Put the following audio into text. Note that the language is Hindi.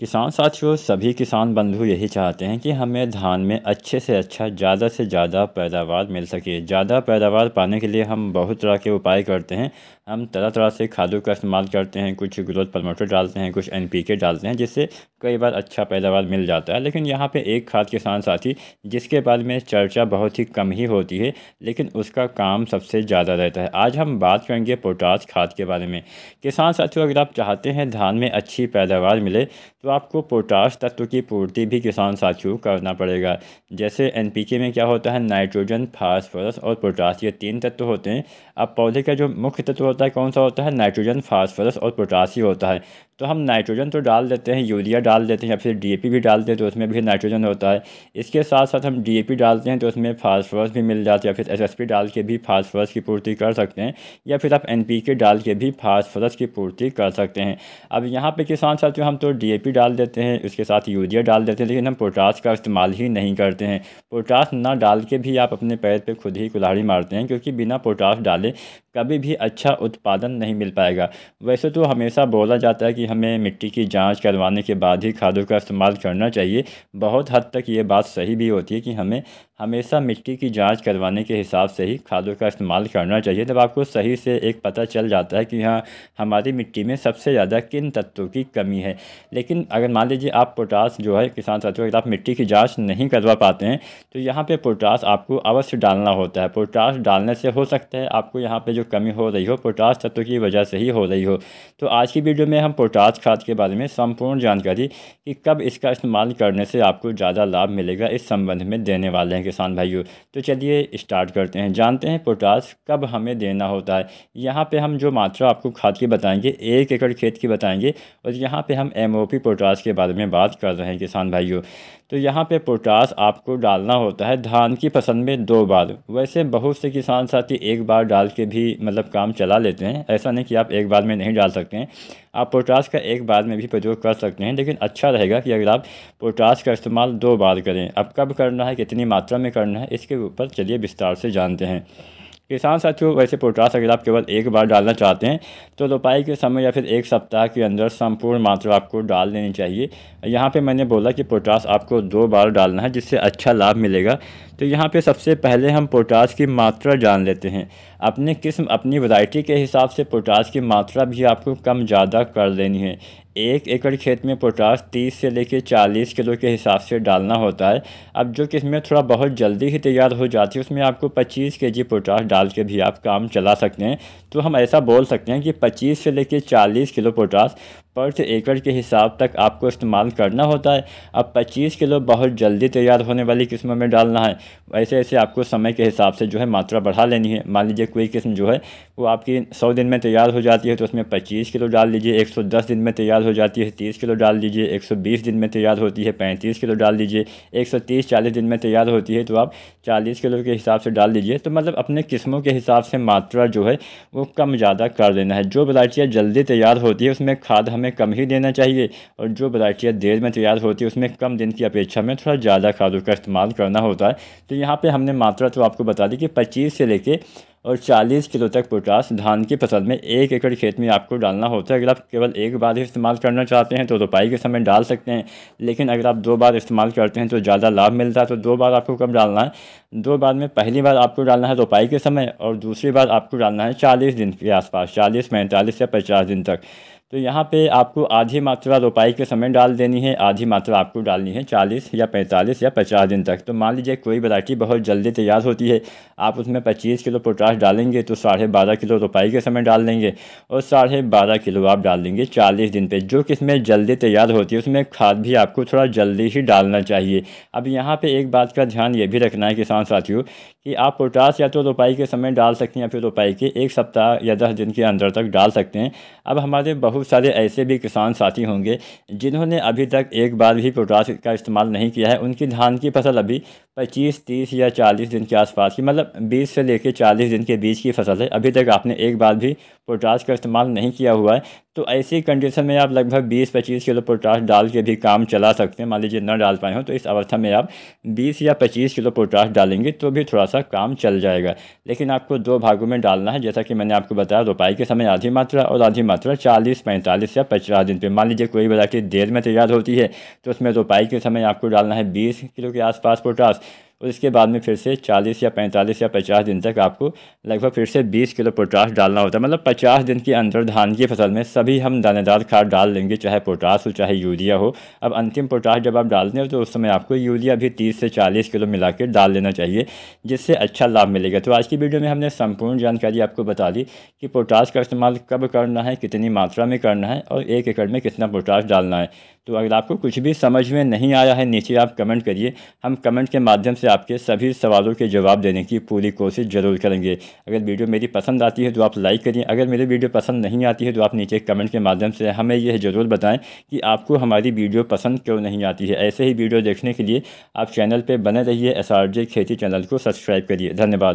किसान साथियों सभी किसान बंधु यही चाहते हैं कि हमें धान में अच्छे से अच्छा ज़्यादा से ज़्यादा पैदावार मिल सके ज़्यादा पैदावार पाने के लिए हम बहुत तरह के उपाय करते हैं हम तरह तरह से खादों का इस्तेमाल करते हैं कुछ ग्रोथ प्रमोटर डालते हैं कुछ एन डालते हैं जिससे कई बार अच्छा पैदावार मिल जाता है लेकिन यहाँ पे एक खाद किसान साथी जिसके बारे में चर्चा बहुत ही कम ही होती है लेकिन उसका काम सबसे ज़्यादा रहता है आज हम बात करेंगे पोटास खाद के बारे में किसान साथियों अगर आप चाहते हैं धान में अच्छी पैदावार मिले तो आपको पोटास तत्व की पूर्ति भी किसान साथियों करना पड़ेगा जैसे एन में क्या होता है नाइट्रोजन फास्फोरस और पोटास ये तीन तत्व होते हैं अब पौधे का जो मुख्य तत्व होता है कौन सा होता है नाइट्रोजन फास्फोरस और पोटास ही होता है तो हम नाइट्रोजन तो डाल देते हैं यूरिया डाल देते हैं या फिर डीएपी भी डालते हैं तो उसमें भी नाइट्रोजन होता है इसके साथ साथ हम डीएपी डालते हैं तो उसमें फास्फोरस भी मिल जाता है या फिर पी डाल के भी फास्फोरस की पूर्ति कर सकते हैं या फिर आप के डाल के भी फास्फोरस की पूर्ति कर सकते हैं अब यहाँ पर किसान साथियों हम तो डी डाल देते हैं उसके साथ यूरिया डाल देते हैं लेकिन हम पोटास का इस्तेमाल ही नहीं करते हैं पोटास ना डाल के भी आप अपने पैर पर खुद ही कुल्हाड़ी मारते हैं क्योंकि बिना पोटास डाले कभी भी अच्छा उत्पादन नहीं मिल पाएगा वैसे तो हमेशा बोला जाता है कि हमें मिट्टी की जांच करवाने के बाद ही खादों का इस्तेमाल करना चाहिए बहुत हद तक ये बात सही भी होती है कि हमें हमेशा मिट्टी की जांच करवाने के हिसाब से ही खादों का इस्तेमाल करना चाहिए जब आपको सही से एक पता चल जाता है कि हाँ हमारी मिट्टी में सबसे ज़्यादा किन तत्वों की कमी है लेकिन अगर मान लीजिए आप पोटास जो है किसान तत्व अगर आप मिट्टी की जांच नहीं करवा पाते हैं तो यहाँ पे पोटास आपको अवश्य डालना होता है पोटास डालने से हो सकता है आपको यहाँ पर जो कमी हो रही हो पोटास तत्व की वजह से ही हो रही हो तो आज की वीडियो में हम पोटास खाद के बारे में संपूर्ण जानकारी कि कब इसका इस्तेमाल करने से आपको ज़्यादा लाभ मिलेगा इस संबंध में देने वाले हैं किसान भाइयों तो चलिए स्टार्ट करते हैं जानते हैं पोटास कब हमें देना होता है यहाँ पे हम जो मात्रा आपको खाद की बताएंगे एक एकड़ खेत की बताएंगे और यहाँ पे हम एमओपी पोटास के बारे में बात कर रहे हैं किसान भाइयों तो यहाँ पे पोटास आपको डालना होता है धान की फसल में दो बार वैसे बहुत से किसान साथी एक बार डाल के भी मतलब काम चला लेते हैं ऐसा नहीं कि आप एक बार में नहीं डाल सकते हैं आप पोटास का एक बार में भी प्रयोग कर सकते हैं लेकिन अच्छा रहेगा कि अगर आप पोटास का इस्तेमाल दो बार करें अब कब करना है कितनी मात्रा समीकरण है इसके ऊपर चलिए विस्तार से जानते हैं किसान साथियों वैसे पोटास अगर आप केवल एक बार डालना चाहते हैं तो रोपाई के समय या फिर एक सप्ताह के अंदर संपूर्ण मात्रा आपको डाल देनी चाहिए यहाँ पे मैंने बोला कि पोटास आपको दो बार डालना है जिससे अच्छा लाभ मिलेगा तो यहाँ पे सबसे पहले हम पोटास की मात्रा जान लेते हैं अपने किस्म अपनी वैरायटी के हिसाब से पोटास की मात्रा भी आपको कम ज़्यादा कर लेनी है एक एकड़ खेत में पोटास 30 से लेकर 40 किलो के हिसाब से डालना होता है अब जो इसमें थोड़ा बहुत जल्दी ही तैयार हो जाती है उसमें आपको 25 के जी पोटास डाल के भी आप काम चला सकते हैं तो हम ऐसा बोल सकते हैं कि 25 से लेकर 40 किलो पोटास पर एकड़ के हिसाब तक आपको इस्तेमाल करना होता है अब 25 किलो बहुत जल्दी तैयार होने वाली किस्म में डालना है ऐसे ऐसे आपको समय के हिसाब से जो है मात्रा बढ़ा लेनी है मान लीजिए कोई किस्म जो है वो आपकी 100 दिन में तैयार हो जाती है तो उसमें 25 किलो डाल लीजिए 110 दिन में तैयार हो जाती है 30 किलो डाल दीजिए एक दिन में तैयार होती है पैंतीस किलो डाल दीजिए एक सौ दिन में तैयार होती है तो आप चालीस किलो के हिसाब से डाल दीजिए तो मतलब अपने किस्मों के हिसाब से मात्रा जो है वो कम ज़्यादा कर देना है जो वरायटियाँ जल्दी तैयार होती है उसमें खाद हमें हमें कम ही देना चाहिए और जो वराइटियाँ देर में तैयार होती है उसमें कम दिन की अपेक्षा में थोड़ा ज़्यादा खादों का इस्तेमाल करना होता है तो यहाँ पर हमने मात्रा तो आपको बता दी कि पच्चीस से लेकर और 40 किलो तक पोटास धान की फसल में एक एकड़ खेत में आपको डालना होता है अगर आप केवल एक बार ही इस्तेमाल करना चाहते हैं तो रोपाई के समय डाल सकते हैं लेकिन अगर आप दो बार इस्तेमाल करते हैं तो ज़्यादा लाभ मिलता है तो दो बार आपको कब डालना है दो बार में पहली बार आपको डालना है रोपाई के समय और दूसरी बार आपको डालना है चालीस दिन के आसपास चालीस पैंतालीस या पचास दिन तक तो यहाँ पे आपको आधी मात्रा रोपाई के समय डाल देनी है आधी मात्रा आपको डालनी है चालीस या पैंतालीस या पचास दिन तक तो मान लीजिए कोई वैरायटी बहुत जल्दी तैयार होती है आप उसमें पच्चीस किलो पोटाश डालेंगे तो साढ़े बारह किलो रोपाई के समय डाल देंगे और साढ़े बारह किलो आप डाल देंगे चालीस दिन पे जो इसमें जल्दी तैयार होती है उसमें खाद भी आपको थोड़ा जल्दी ही डालना चाहिए अब यहाँ पर एक बात का ध्यान ये भी रखना है किसान साथियों कि आप पोटास या तो रोपाई के समय डाल सकते हैं या फिर रोपाई के एक सप्ताह या दस दिन के अंदर तक डाल सकते हैं अब हमारे बहुत सारे ऐसे भी किसान साथी होंगे जिन्होंने अभी तक एक बार भी पोटास का इस्तेमाल नहीं किया है उनकी धान की फसल अभी 25, 30 या 40 दिन के आसपास की मतलब 20 से लेकर 40 दिन के बीच की फसल है अभी तक आपने एक बार भी पोटास का इस्तेमाल नहीं किया हुआ है तो ऐसी कंडीशन में आप लगभग 20-25 किलो पोटास डाल के भी काम चला सकते हैं मान लीजिए न डाल पाए हो तो इस अवस्था में आप 20 या 25 किलो पोटास डालेंगे तो भी थोड़ा सा सा काम चल जाएगा लेकिन आपको दो भागों में डालना है जैसा कि मैंने आपको बताया रोपाई के समय आधी मात्रा और आधी मात्रा चालीस पैंतालीस या पचास दिन पर मान लीजिए कोई वराइटी देर में तैयार होती है तो उसमें रोपाई के समय आपको डालना है बीस किलो के आसपास पोटास और इसके बाद में फिर से 40 या 45 या 50 दिन तक आपको लगभग फिर से 20 किलो पोटास डालना होता है मतलब 50 दिन के अंदर धान की फसल में सभी हम दानेदार खाद डाल लेंगे चाहे पोटास हो चाहे यूरिया हो अब अंतिम पोटास जब आप डालते हैं तो उस समय आपको यूरिया भी तीस से चालीस किलो मिला के डाल लेना चाहिए जिससे अच्छा लाभ मिलेगा तो आज की वीडियो में हमने संपूर्ण जानकारी आपको बता दी कि पोटास का इस्तेमाल कब करना है कितनी मात्रा में करना है और एक एकड़ में कितना पोटास डालना है तो अगर आपको कुछ भी समझ में नहीं आया है नीचे आप कमेंट करिए हम कमेंट के माध्यम से आपके सभी सवालों के जवाब देने की पूरी कोशिश ज़रूर करेंगे अगर वीडियो मेरी पसंद आती है तो आप लाइक करिए अगर मेरी वीडियो पसंद नहीं आती है तो आप नीचे कमेंट के माध्यम से हमें यह ज़रूर बताएँ कि आपको हमारी वीडियो पसंद क्यों नहीं आती है ऐसे ही वीडियो देखने के लिए आप चैनल पर बने रहिए एस खेती चैनल को सब्सक्राइब करिए धन्यवाद